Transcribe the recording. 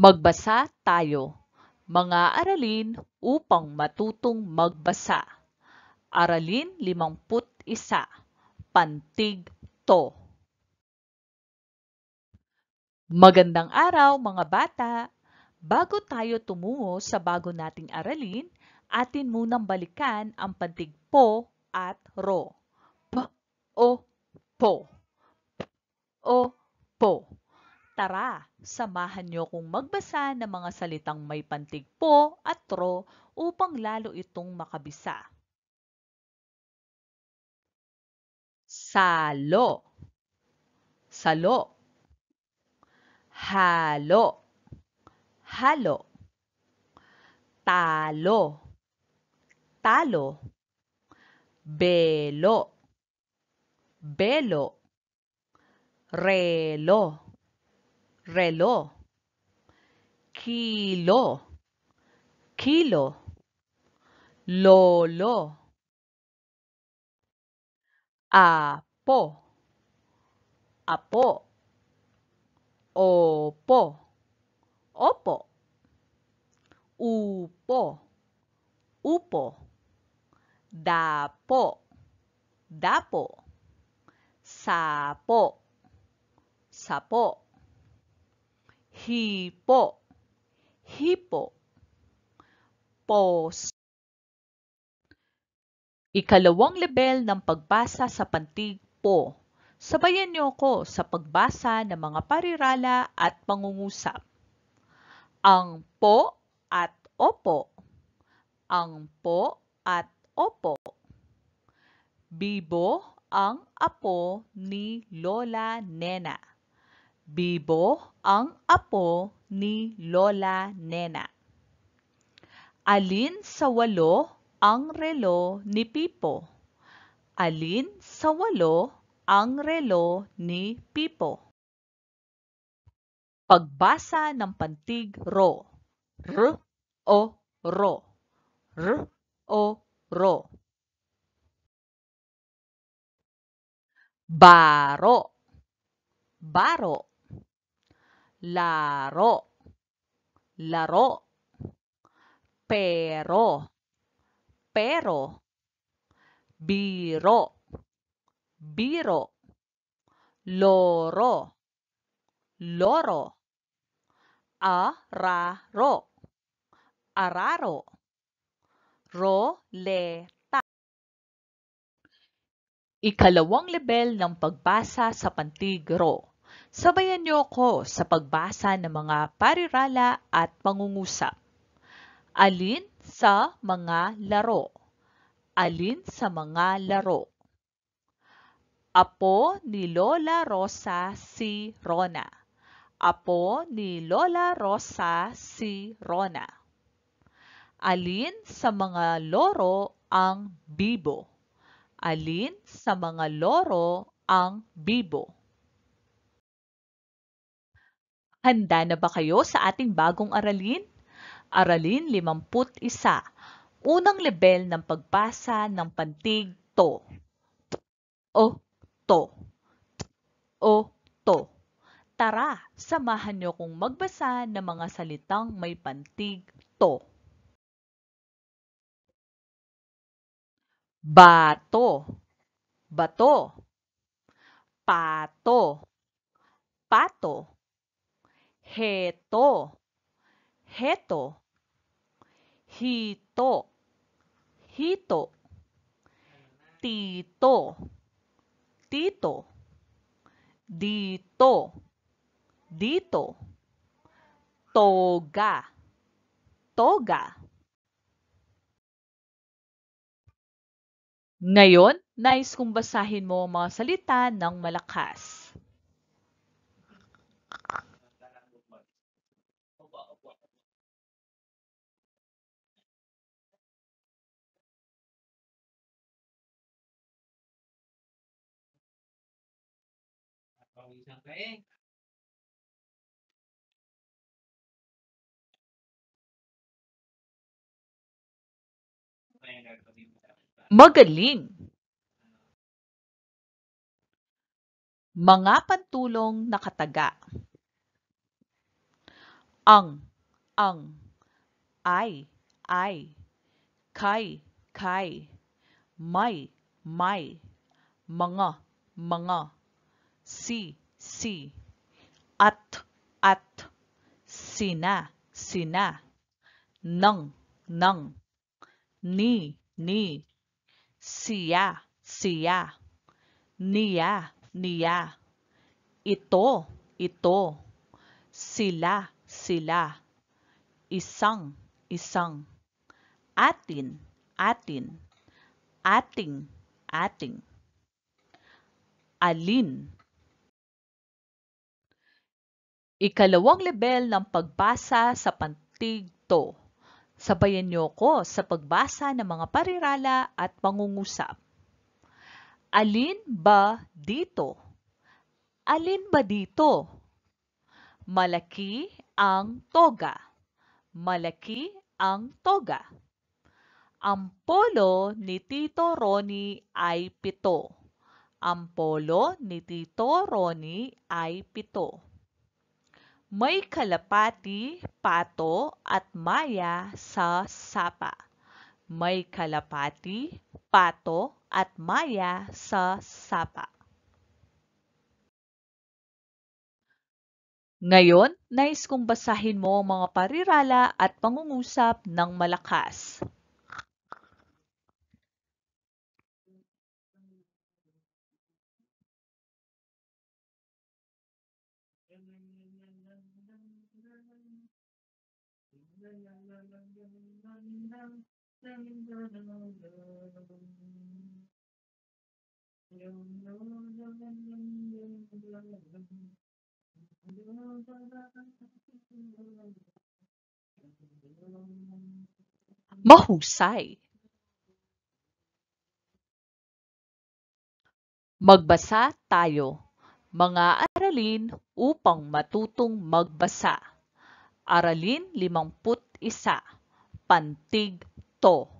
Magbasa tayo. Mga aralin upang matutong magbasa. Aralin 51. Pantig to. Magandang araw mga bata! Bago tayo tumungo sa bago nating aralin, atin munang balikan ang pantig po at ro. P, o, po. P, o, po. Tara, samahan nyo kong magbasa ng mga salitang may pantig po at tro upang lalo itong makabisa. Salo Salo Halo Halo Talo Talo Belo Belo Relo relo, kilo, kilo, lolo, apo, apo, opo, opo, upo, upo, dapo, dapo, sapo, sapo. hipo, hipo, pos. Ikalawang level ng pagbasa sa pantig po. Sabayan niyo ako sa pagbasa ng mga parirala at pangungusap. Ang po at opo. Ang po at opo. Bibo ang apo ni Lola Nena. Bibo ang apo ni Lola Nena. Alin sa walo ang relo ni Pipo? Alin sa walo ang relo ni Pipo? Pagbasa ng pantig ro. R o ro. R o ro. Baro. Baro laro, laro, pero, pero, biro, biro, loro, loro, araro, araro, roleta. Ikalawang level ng pagbasa sa pantigro. ro Sabayan niyo ako sa pagbasa ng mga parirala at pangungusap. Alin sa mga laro? Alin sa mga laro? Apo ni Lola Rosa si Rona. Apo ni Lola Rosa si Rona. Alin sa mga loro ang bibo? Alin sa mga loro ang bibo? Handa na ba kayo sa ating bagong aralin? Aralin 51. Unang level ng pagpasa ng pantig to. O to. O to. Tara, samahan niyo kong magbasa ng mga salitang may pantig to. Bato. Bato. Pato. Pato heto, heto, hito, hito, tito, tito, dito, dito, toga, toga. Ngayon, nais kong basahin mo ang mga salita ng malakas. Pawisan ka eh. Magaling! Mga pantulong nakataga. Ang, ang, ay, ay, kay, kay, may, may, mga, mga, si, si at at sina sina ng, ng, ni ni siya siya niya niya ito ito sila sila isang isang atin atin ating ating alin Ikalawang level ng pagbasa sa pantig to. Sabayan niyo ko sa pagbasa ng mga parirala at pangungusap. Alin ba dito? Alin ba dito? Malaki ang toga. Malaki ang toga. Ang polo ni Tito Ronnie ay pito. Ang polo ni Tito Ronnie ay pito. May kalapati, pato at maya sa sapa. May kalapati, pato at maya sa sapa. Ngayon, nais kong basahin mo ang mga parirala at pangungusap ng malakas. Mahusay. Magbasa tayo. Mga aralin upang matutong magbasa. Aralin 51. Pantig to.